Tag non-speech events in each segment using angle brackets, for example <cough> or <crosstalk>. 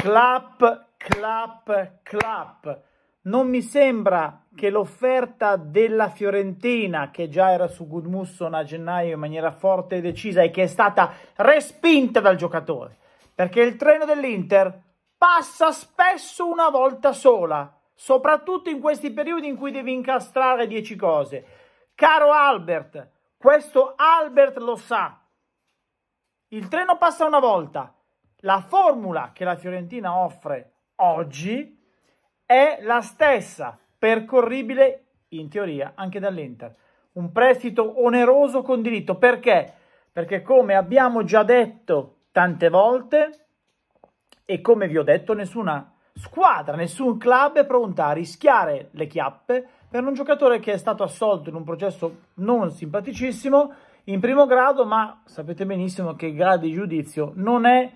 clap, clap, clap. Non mi sembra che l'offerta della Fiorentina, che già era su Gudmusson a gennaio in maniera forte e decisa e che è stata respinta dal giocatore, perché il treno dell'Inter passa spesso una volta sola, soprattutto in questi periodi in cui devi incastrare 10 cose. Caro Albert, questo Albert lo sa. Il treno passa una volta, la formula che la Fiorentina offre oggi è la stessa, percorribile in teoria anche dall'Inter. Un prestito oneroso con diritto. Perché? Perché come abbiamo già detto tante volte e come vi ho detto, nessuna squadra, nessun club è pronta a rischiare le chiappe per un giocatore che è stato assolto in un processo non simpaticissimo in primo grado, ma sapete benissimo che il grado di giudizio non è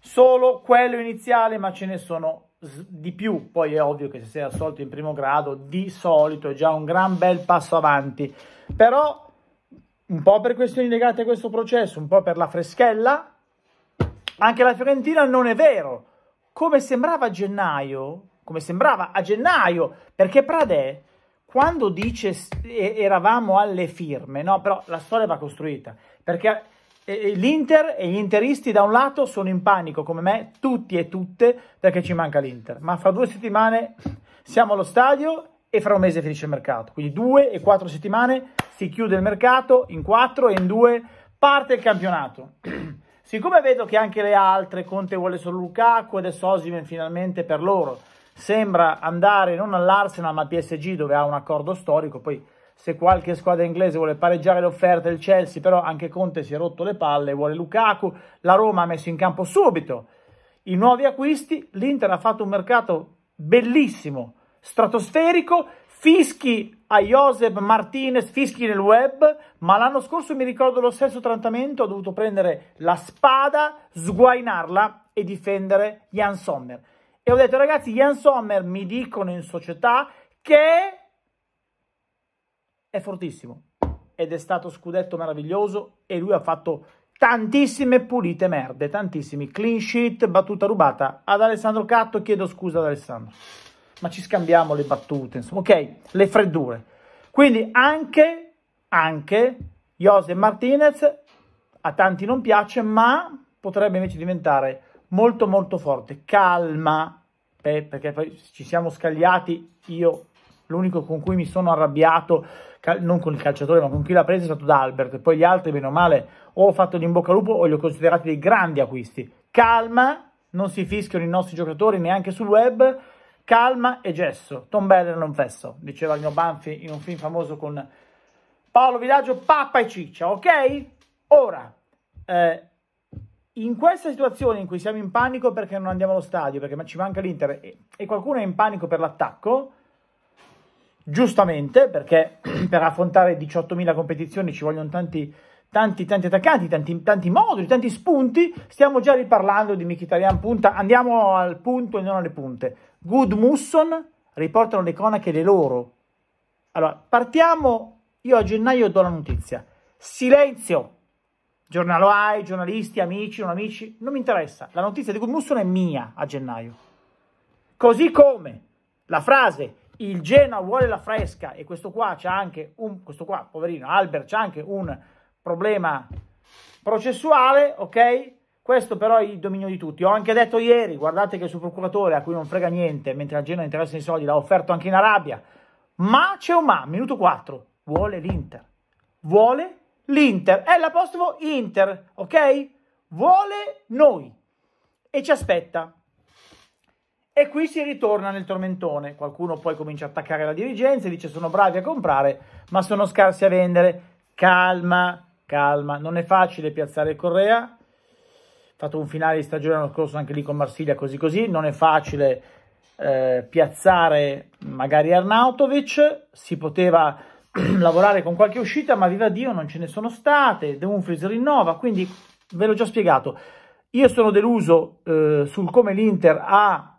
solo quello iniziale, ma ce ne sono di più, poi è ovvio che se sei assolto in primo grado di solito è già un gran bel passo avanti, però un po' per questioni legate a questo processo, un po' per la freschella, anche la Fiorentina non è vero, come sembrava a gennaio, come sembrava a gennaio, perché Pradè quando dice eravamo alle firme, no, però la storia va costruita, perché l'Inter e gli interisti da un lato sono in panico come me, tutti e tutte, perché ci manca l'Inter, ma fra due settimane siamo allo stadio e fra un mese finisce il mercato, quindi due e quattro settimane si chiude il mercato, in quattro e in due parte il campionato. <clears throat> Siccome vedo che anche le altre, Conte vuole solo Lukaku, adesso Sosimen finalmente per loro, sembra andare non all'Arsenal ma al PSG dove ha un accordo storico, poi se qualche squadra inglese vuole pareggiare le offerte del Chelsea, però anche Conte si è rotto le palle, vuole Lukaku, la Roma ha messo in campo subito i nuovi acquisti, l'Inter ha fatto un mercato bellissimo, stratosferico, fischi a Josep Martinez, fischi nel web, ma l'anno scorso mi ricordo lo stesso trattamento, ho dovuto prendere la spada, sguainarla e difendere Jan Sommer. E ho detto ragazzi, Jan Sommer mi dicono in società che è fortissimo ed è stato scudetto meraviglioso e lui ha fatto tantissime pulite merde, tantissimi clean sheet, battuta rubata ad Alessandro Catto, chiedo scusa ad Alessandro. Ma ci scambiamo le battute, insomma, ok, le freddure. Quindi anche, anche Jose Martinez a tanti non piace, ma potrebbe invece diventare molto molto forte. Calma, eh, perché poi ci siamo scagliati io l'unico con cui mi sono arrabbiato, non con il calciatore, ma con chi l'ha preso è stato D'Albert. Poi gli altri, bene o male, o ho fatto di in bocca al lupo o li ho considerati dei grandi acquisti. Calma, non si fischiano i nostri giocatori neanche sul web. Calma e gesso. Tom Beller non fesso, diceva il mio Banfi in un film famoso con Paolo Villaggio, pappa e ciccia, ok? Ora, eh, in questa situazione in cui siamo in panico perché non andiamo allo stadio, perché ci manca l'Inter e, e qualcuno è in panico per l'attacco, giustamente, perché <clears throat> per affrontare 18.000 competizioni ci vogliono tanti, tanti, tanti attaccanti, tanti, tanti moduli, tanti spunti. Stiamo già riparlando di Mkhitaryan punta, andiamo al punto e non alle punte. Good Musson riportano le cronache le loro. Allora, partiamo, io a gennaio do la notizia. Silenzio! Giornalo AI, giornalisti, amici, non amici, non mi interessa. La notizia di Good Musson è mia a gennaio. Così come la frase il Genoa vuole la fresca e questo qua c'ha anche un questo qua, poverino, Albert c'ha anche un problema processuale, ok? Questo però è il dominio di tutti. Ho anche detto ieri, guardate che sul procuratore, a cui non frega niente, mentre a Genoa interessa i soldi, l'ha offerto anche in Arabia. Ma c'è un ma, minuto 4, vuole l'Inter. Vuole l'Inter. È l'apostrofo Inter, ok? Vuole noi. E ci aspetta. E qui si ritorna nel tormentone. Qualcuno poi comincia a attaccare la dirigenza e dice sono bravi a comprare, ma sono scarsi a vendere. Calma, calma, non è facile piazzare Correa. Fatto un finale di stagione l'anno scorso anche lì con Marsiglia, così così. Non è facile eh, piazzare magari Arnautovic. Si poteva <clears throat> lavorare con qualche uscita, ma viva Dio non ce ne sono state. De Dumfries rinnova, quindi ve l'ho già spiegato. Io sono deluso eh, sul come l'Inter ha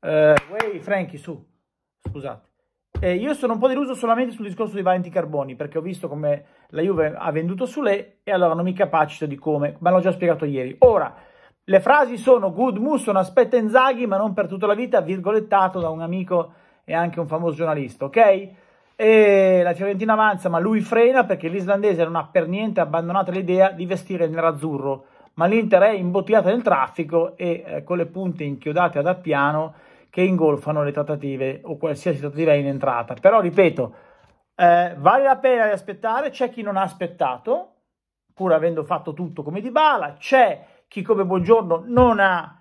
Uh, eh, Way, Frankie, su. Scusate. Eh, io sono un po' deluso solamente sul discorso di Valenti Carboni, perché ho visto come la Juve ha venduto su lei e allora non mi capacito di come, ma l'ho già spiegato ieri. Ora, le frasi sono Good Musson aspetta Inzaghi, ma non per tutta la vita, virgolettato da un amico e anche un famoso giornalista, ok? E la Fiorentina avanza, ma lui frena perché l'islandese non ha per niente abbandonato l'idea di vestire il nerazzurro, ma l'Inter è imbottigliata nel traffico e eh, con le punte inchiodate ad Appiano che ingolfano le trattative o qualsiasi trattativa in entrata. Però, ripeto, eh, vale la pena di aspettare, c'è chi non ha aspettato, pur avendo fatto tutto come di bala, c'è chi come Buongiorno non ha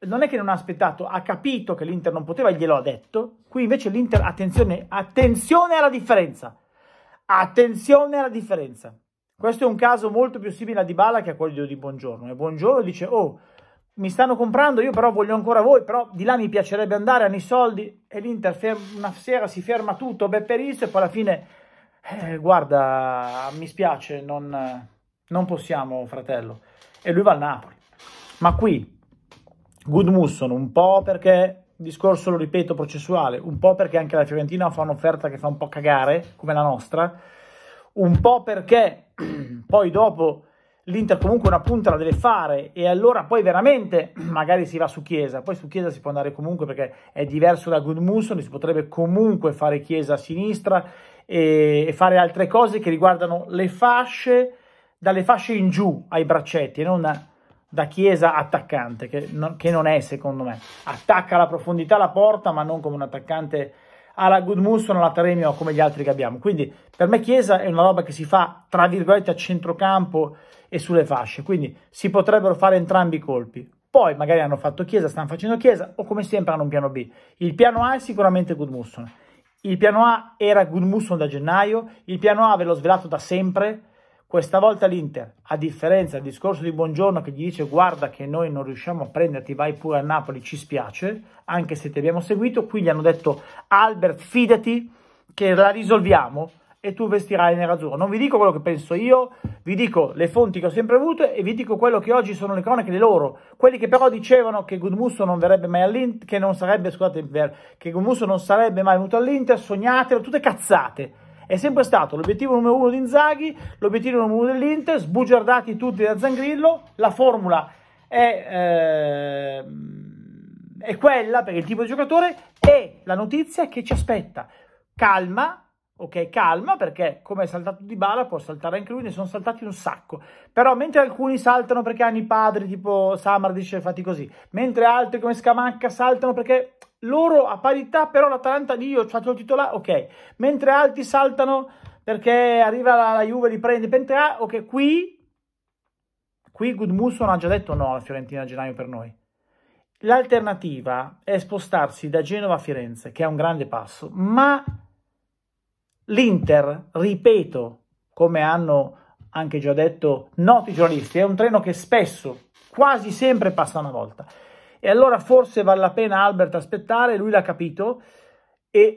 non è che non ha aspettato, ha capito che l'Inter non poteva, glielo ha detto. Qui invece l'Inter, attenzione, attenzione alla differenza. Attenzione alla differenza. Questo è un caso molto più simile a Dybala che a quello di Buongiorno. E Buongiorno dice, oh, mi stanno comprando, io però voglio ancora voi, però di là mi piacerebbe andare, hanno i soldi e l'Inter una sera si ferma tutto, Beppe Rizzo e poi alla fine, eh, guarda, mi spiace, non, non, possiamo fratello. E lui va al Napoli. Ma qui, Gudmusson, un po' perché, discorso lo ripeto, processuale, un po' perché anche la Fiorentina fa un'offerta che fa un po' cagare, come la nostra, un po' perché <clears throat> poi dopo l'Inter comunque una punta la deve fare e allora poi veramente <clears throat> magari si va su Chiesa, poi su Chiesa si può andare comunque perché è diverso da Goodmusson, si potrebbe comunque fare Chiesa a sinistra e, e fare altre cose che riguardano le fasce, dalle fasce in giù ai braccetti e non da Chiesa attaccante, che non, che non è secondo me. Attacca alla profondità la porta ma non come un attaccante alla Goodmus o alla Tremio come gli altri che abbiamo. Quindi per me Chiesa è una roba che si fa tra virgolette a centrocampo e sulle fasce, quindi si potrebbero fare entrambi i colpi. Poi magari hanno fatto Chiesa, stanno facendo Chiesa o come sempre hanno un piano B. Il piano A è sicuramente Goodmusson. Il piano A era Goodmusson da gennaio, il piano A ve l'ho svelato da sempre, questa volta l'Inter, a differenza del discorso di Buongiorno che gli dice guarda che noi non riusciamo a prenderti, vai pure a Napoli, ci spiace, anche se ti abbiamo seguito, qui gli hanno detto Albert fidati che la risolviamo e tu vestirai il azzurro. Non vi dico quello che penso io, vi dico le fonti che ho sempre avuto e vi dico quello che oggi sono le cronache di loro, quelli che però dicevano che Gudmusso non verrebbe mai all'Inter, che non sarebbe, scusate, che Gudmusso non sarebbe mai venuto all'Inter, sognatelo, tutte cazzate è sempre stato l'obiettivo numero uno di Inzaghi, l'obiettivo numero uno dell'Inter, sbugiardati tutti da Zangrillo, la formula è, eh, è quella per il tipo di giocatore e la notizia è che ci aspetta. Calma, ok, calma, perché come è saltato Di Bala può saltare anche lui, ne sono saltati un sacco. Però mentre alcuni saltano perché hanno i padri, tipo Samar dice fatti così, mentre altri come Scamacca saltano perché loro a parità, però l'Atalanta lì io faccio il titolare, ok, mentre altri saltano perché arriva la, la Juve, li prende, mentre, ok, qui, qui Gudmusson ha già detto no alla Fiorentina a gennaio per noi. L'alternativa è spostarsi da Genova a Firenze, che è un grande passo, ma l'Inter, ripeto, come hanno anche già detto noti giornalisti, è un treno che spesso, quasi sempre passa una volta. E allora forse vale la pena Albert aspettare, lui l'ha capito e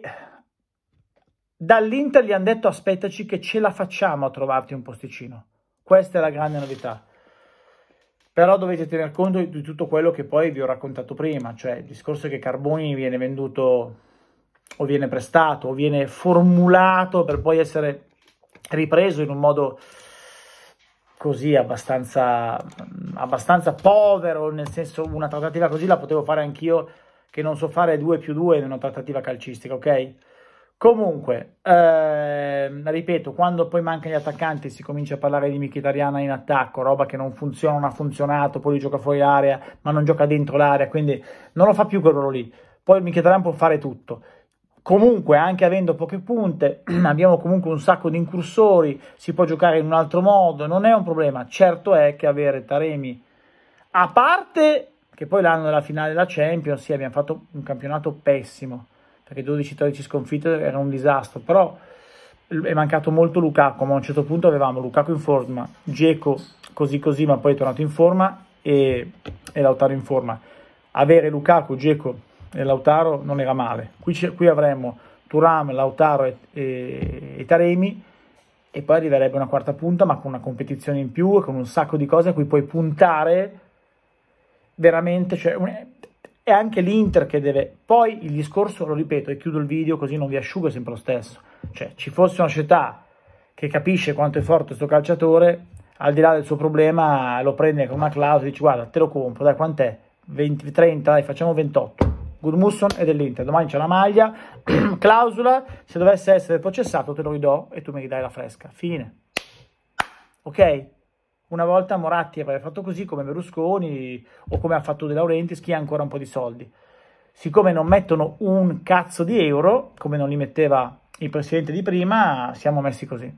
dall'Inter gli hanno detto aspettaci che ce la facciamo a trovarti un posticino. Questa è la grande novità. Però dovete tener conto di tutto quello che poi vi ho raccontato prima, cioè il discorso che Carboni viene venduto o viene prestato o viene formulato per poi essere ripreso in un modo così abbastanza, abbastanza povero, nel senso una trattativa così la potevo fare anch'io che non so fare 2 più 2 in una trattativa calcistica, ok? Comunque, ehm, ripeto, quando poi mancano gli attaccanti si comincia a parlare di Mkhitaryan in attacco, roba che non funziona, non ha funzionato, poi gioca fuori l'area, ma non gioca dentro l'area, quindi non lo fa più quel ruolo lì. Poi Mkhitaryan può fare tutto comunque anche avendo poche punte <clears throat> abbiamo comunque un sacco di incursori si può giocare in un altro modo non è un problema certo è che avere Taremi a parte che poi l'anno della finale della Champions sì abbiamo fatto un campionato pessimo perché 12-13 sconfitte era un disastro però è mancato molto Lukaku ma a un certo punto avevamo Lukaku in forma Geco così così ma poi è tornato in forma e, e Lautaro in forma avere Lukaku, Geco e Lautaro non era male. Qui, qui avremmo Turam, Lautaro e, e, e Taremi e poi arriverebbe una quarta punta ma con una competizione in più e con un sacco di cose a cui puoi puntare veramente. Cioè, è anche l'Inter che deve... Poi il discorso, lo ripeto e chiudo il video così non vi asciugo, è sempre lo stesso. Cioè ci fosse una società che capisce quanto è forte questo calciatore, al di là del suo problema lo prende con una clausola e dice guarda te lo compro, dai quant'è? 20, 30, dai facciamo 28 Gudmusson e dell'Inter, domani c'è la maglia, <clears throat> clausola, se dovesse essere processato te lo ridò e tu mi ridai la fresca, fine. Ok? Una volta Moratti avrebbe fatto così come Berlusconi o come ha fatto De Laurentiis, chi ha ancora un po' di soldi. Siccome non mettono un cazzo di euro, come non li metteva il presidente di prima, siamo messi così.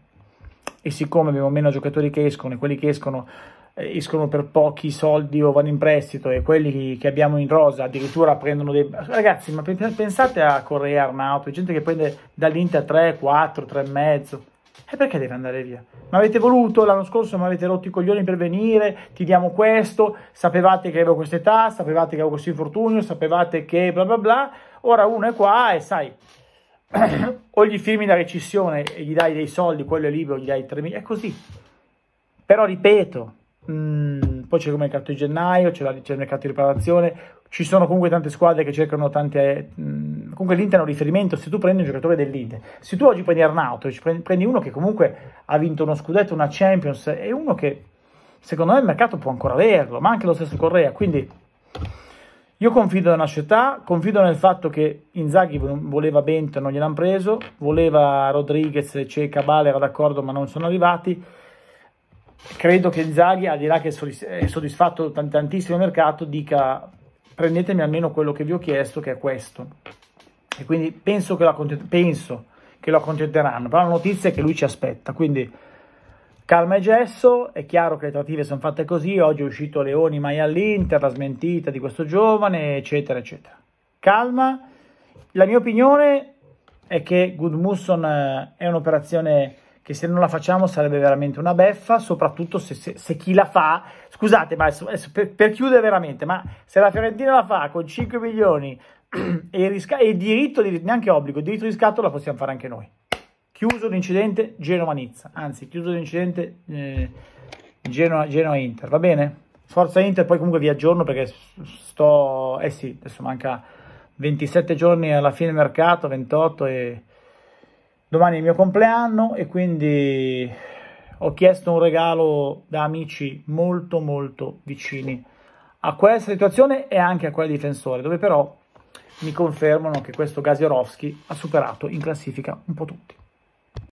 E siccome abbiamo meno giocatori che escono e quelli che escono eh, escono per pochi soldi o vanno in prestito e quelli che abbiamo in rosa addirittura prendono dei... Ragazzi, ma pensate a Correa, Arnauto, gente che prende dall'Inter 3, 4, 3,5. E perché deve andare via? Ma avete voluto, l'anno scorso mi avete rotto i coglioni per venire, ti diamo questo, sapevate che avevo questa età, sapevate che avevo questo infortunio, sapevate che bla bla bla, ora uno è qua e sai, <clears throat> o gli firmi la recissione e gli dai dei soldi, quello è libero, gli dai 3.000, è così. Però ripeto, Mm, poi c'è il mercato di gennaio, c'è, la, c'è, il mercato di riparazione, ci sono comunque tante squadre che cercano tante... Mm, comunque l'Inter è un riferimento, se tu prendi un giocatore dell'Inter, se tu oggi prendi Arnautovic, prendi, uno che comunque ha vinto uno scudetto, una Champions, è uno che secondo me il mercato può ancora averlo, ma anche lo stesso Correa, quindi io confido nella società, confido nel fatto che Inzaghi voleva Bento, e non gliel'hanno preso, voleva Rodriguez, Ceca, Bale, era d'accordo ma non sono arrivati, credo che Zaghi, al di là che è soddisfatto tantissimo il mercato, dica prendetemi almeno quello che vi ho chiesto, che è questo. E quindi penso che lo, accontent- penso che lo accontenteranno, però la notizia è che lui ci aspetta, quindi calma e gesso, è chiaro che le trattative sono fatte così, oggi è uscito Leoni mai all'Inter, la smentita di questo giovane, eccetera, eccetera. Calma, la mia opinione è che Gudmusson eh, è un'operazione che se non la facciamo sarebbe veramente una beffa, soprattutto se, se, se chi la fa, scusate, ma per, per, chiudere veramente, ma se la Fiorentina la fa con 5 milioni e, risca- e diritto, di, neanche obbligo, il diritto di scatto la possiamo fare anche noi. Chiuso l'incidente Genova-Nizza, anzi chiuso l'incidente eh, genova inter va bene? Forza Inter, poi comunque vi aggiorno perché sto, eh sì, adesso manca 27 giorni alla fine del mercato, 28 e domani è il mio compleanno e quindi ho chiesto un regalo da amici molto molto vicini a questa situazione e anche a quella difensore, dove però mi confermano che questo Gasierovski ha superato in classifica un po' tutti.